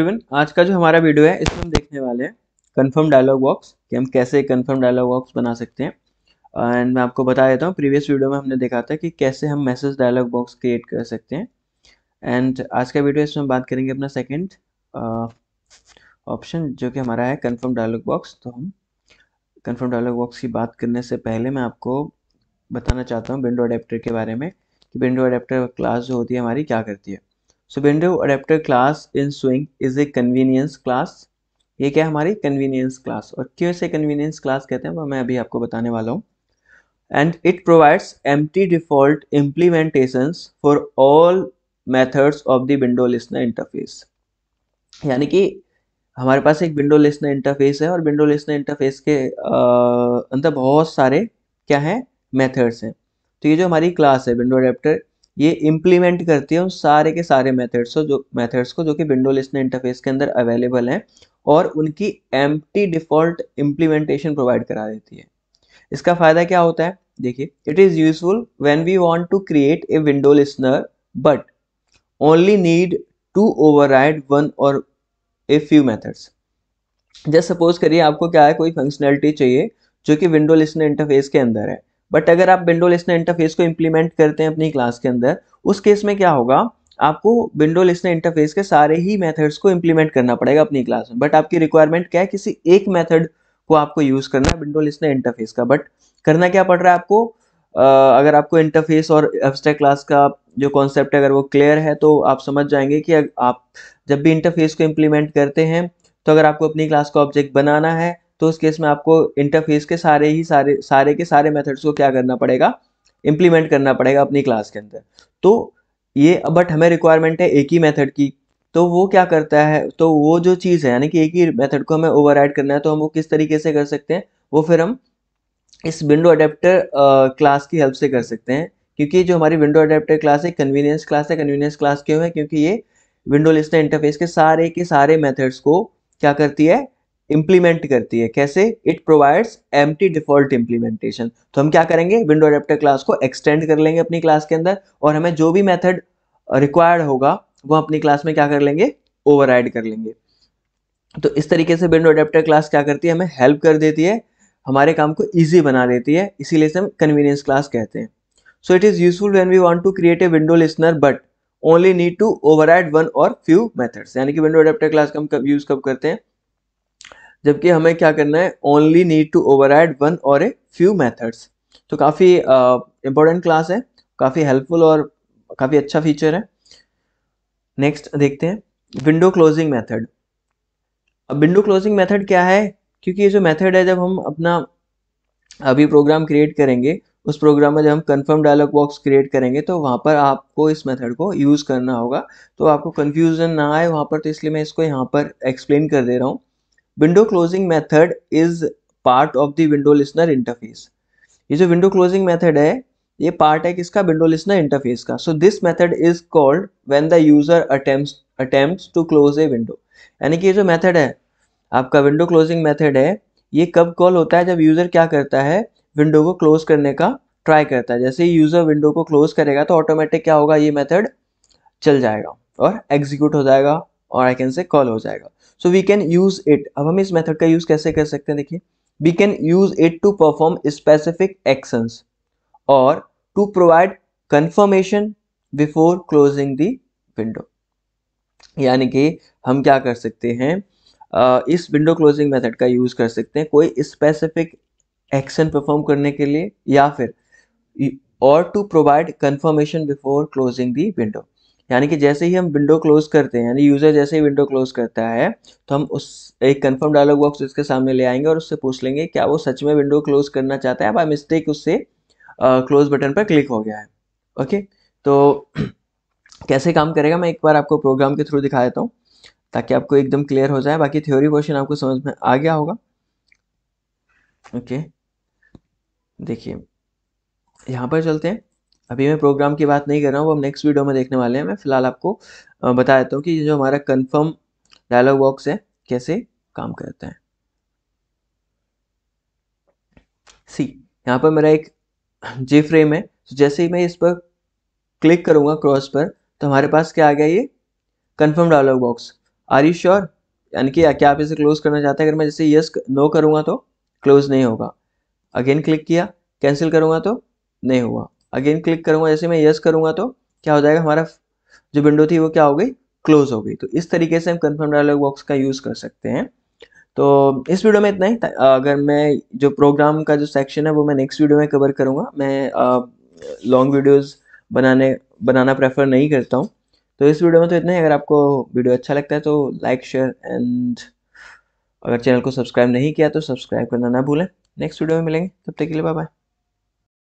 आज का जो हमारा वीडियो है इसमें हम देखने वाले हैं कंफर्म डायलॉग बॉक्स कि हम कैसे कंफर्म डायलॉग बॉक्स बना सकते हैं एंड मैं आपको बता देता हूँ प्रीवियस वीडियो में हमने देखा था कि कैसे हम मैसेज डायलॉग बॉक्स क्रिएट कर सकते हैं एंड आज का वीडियो इसमें हम बात करेंगे अपना सेकेंड ऑप्शन जो कि हमारा है कन्फर्म डायलॉग बॉक्स तो हम कन्फर्म डायलॉग बॉक्स की बात करने से पहले मैं आपको बताना चाहता हूँ विंडो अडेप्टर के बारे में कि विंडो अडेप्टर क्लास जो होती है हमारी क्या करती है so window adapter class in swing is a convenience class ये क्या हमारी कन्वीनियंस क्लास और क्यों इसे कन्वीनियंस क्लास कहते हैं वो मैं अभी आपको बताने वाला हूँ and it provides empty default implementation for all methods of the window listener interface यानी कि हमारे पास एक विंडो लिस्नर इंटरफेस है और विंडो लिस्नर इंटरफेस के अंदर बहुत सारे क्या हैं मैथड्स हैं तो ये जो हमारी क्लास है विंडो अडेप्टर ये इम्प्लीमेंट करती है उन सारे के सारे मेथड्स को जो मेथड्स को जो कि विंडो लिस्टनर इंटरफेस के अंदर अवेलेबल हैं और उनकी एम डिफ़ॉल्ट इम्प्लीमेंटेशन प्रोवाइड करा देती है इसका फ़ायदा क्या होता है देखिए it is useful when we want to create a window listener but only need to override one or a few methods just suppose करिए आपको क्या है कोई फंक्शनैलिटी चाहिए जो कि विंडो लिस्टनर इंटरफेस के अंदर है बट अगर आप विंडो लिसनर इंटरफेस को इम्प्लीमेंट करते हैं अपनी क्लास के अंदर उस केस में क्या होगा आपको विंडो लिसनर इंटरफेस के सारे ही मेथड्स को इम्प्लीमेंट करना पड़ेगा अपनी क्लास में बट आपकी रिक्वायरमेंट क्या है किसी एक मेथड को आपको यूज़ करना है विंडो लिसनर इंटरफेस का बट करना क्या पड़ रहा है आपको आ, अगर आपको इंटरफेस और एब्स्ट्रैक्ट क्लास का जो कॉन्सेप्ट है अगर वो क्लियर है तो आप समझ जाएंगे कि आप जब भी इंटरफेस को इम्प्लीमेंट करते हैं तो अगर आपको अपनी क्लास का ऑब्जेक्ट बनाना है तो उस केस में आपको इंटरफेस के सारे ही सारे सारे के सारे मेथड्स को क्या करना पड़ेगा इम्प्लीमेंट करना पड़ेगा अपनी क्लास के अंदर तो ये बट हमें रिक्वायरमेंट है एक ही मेथड की तो वो क्या करता है तो वो जो चीज़ है यानी कि एक ही मेथड को हमें ओवर करना है तो हम वो किस तरीके से कर सकते हैं वो फिर हम इस विंडो अडेप्टर क्लास की हेल्प से कर सकते हैं क्योंकि जो हमारी विंडो अडेप्टर क्लास है कन्वीनियंस क्लास है कन्वीनियंस क्लास क्यों है क्योंकि ये विंडो लिस्टर इंटरफेस के सारे के सारे मेथड्स को क्या करती है इम्प्लीमेंट करती है कैसे it provides empty default implementation तो हम क्या करेंगे विंडो अडेप्टर क्लास को एक्सटेंड कर लेंगे अपनी क्लास के अंदर और हमें जो भी मेथड रिक्वायर्ड होगा वो अपनी क्लास में क्या कर लेंगे ओवर कर लेंगे तो इस तरीके से विंडो अडेप्टर क्लास क्या करती है हमें हेल्प कर देती है हमारे काम को ईजी बना देती है इसीलिए हम कन्वीनियंस क्लास कहते हैं so it is useful when we want to create a window listener but only need to over one or few methods यानी कि विंडो अडेप्टर क्लास हम कब यूज़ कब करते हैं जबकि हमें क्या करना है only need to override one or a few methods तो काफ़ी इंपॉर्टेंट क्लास है काफ़ी हेल्पफुल और काफ़ी अच्छा फीचर है नेक्स्ट देखते हैं विंडो क्लोजिंग मैथड अब विंडो क्लोजिंग मैथड क्या है क्योंकि ये जो मैथड है जब हम अपना अभी प्रोग्राम क्रिएट करेंगे उस प्रोग्राम में जब हम कंफर्म डायलॉग बॉक्स क्रिएट करेंगे तो वहाँ पर आपको इस मेथड को यूज़ करना होगा तो आपको कन्फ्यूज़न ना आए वहाँ पर तो इसलिए मैं इसको यहाँ पर एक्सप्लेन कर दे रहा हूँ window closing method is part of the window listener interface ये जो विंडो क्लोजिंग मेथड है ये पार्ट है किसका विंडो लिसनर इंटरफेस का so this method is called when the user attempts attempts to close a window यानी कि ये जो मेथड है आपका विंडो क्लोजिंग मेथड है ये कब कॉल होता है जब यूजर क्या करता है विंडो को क्लोज करने का ट्राई करता है जैसे यूजर विंडो को क्लोज करेगा तो ऑटोमेटिक क्या होगा ये मेथड चल जाएगा और एग्जीक्यूट हो जाएगा और आई कैन से कॉल हो जाएगा so we can use it अब हम इस मेथड का यूज कैसे कर सकते हैं देखिए we can use it to perform specific actions or to provide confirmation before closing the window यानी कि हम क्या कर सकते हैं uh, इस विंडो क्लोजिंग मेथड का यूज कर सकते हैं कोई स्पेसिफिक एक्शन परफॉर्म करने के लिए या फिर or to provide confirmation before closing the window यानी कि जैसे ही हम विंडो क्लोज करते हैं यानी यूज़र जैसे ही विंडो क्लोज करता है तो हम उस एक कंफर्म डायलॉग बॉक्स उसके सामने ले आएंगे और उससे पूछ लेंगे क्या वो सच में विंडो क्लोज करना चाहता है बाई मिस्टेक उससे क्लोज बटन पर क्लिक हो गया है ओके तो कैसे काम करेगा मैं एक बार आपको प्रोग्राम के थ्रू दिखा देता हूँ ताकि आपको एकदम क्लियर हो जाए बाकी थ्योरी क्वेश्चन आपको समझ में आ गया होगा ओके देखिए यहाँ पर चलते हैं अभी मैं प्रोग्राम की बात नहीं कर रहा हूँ वो हम नेक्स्ट वीडियो में देखने वाले हैं मैं फ़िलहाल आपको बता देता हूँ कि जो हमारा कन्फर्म डायलॉग बॉक्स है कैसे काम करता है सी यहाँ पर मेरा एक जे फ्रेम है तो जैसे ही मैं इस पर क्लिक करूँगा क्रॉस पर तो हमारे पास क्या आ गया ये confirm dialog box are you sure यानी कि क्या आप इसे क्लोज करना चाहते हैं अगर मैं जैसे यस नो करूँगा तो क्लोज नहीं होगा अगेन क्लिक किया कैंसिल करूँगा तो नहीं हुआ अगेन क्लिक करूंगा जैसे मैं यस करूंगा तो क्या हो जाएगा हमारा जो विंडो थी वो क्या हो गई क्लोज हो गई तो इस तरीके से हम कन्फर्म डायलॉग बॉक्स का यूज़ कर सकते हैं तो इस वीडियो में इतना ही अगर मैं जो प्रोग्राम का जो सेक्शन है वो मैं नेक्स्ट वीडियो में कवर करूँगा मैं लॉन्ग वीडियोस बनाने बनाना प्रेफर नहीं करता हूँ तो इस वीडियो में तो इतना ही अगर आपको वीडियो अच्छा लगता है तो लाइक शेयर एंड अगर चैनल को सब्सक्राइब नहीं किया तो सब्सक्राइब करना ना भूलें नेक्स्ट वीडियो में मिलेंगे तब तक के लिए बाय बाय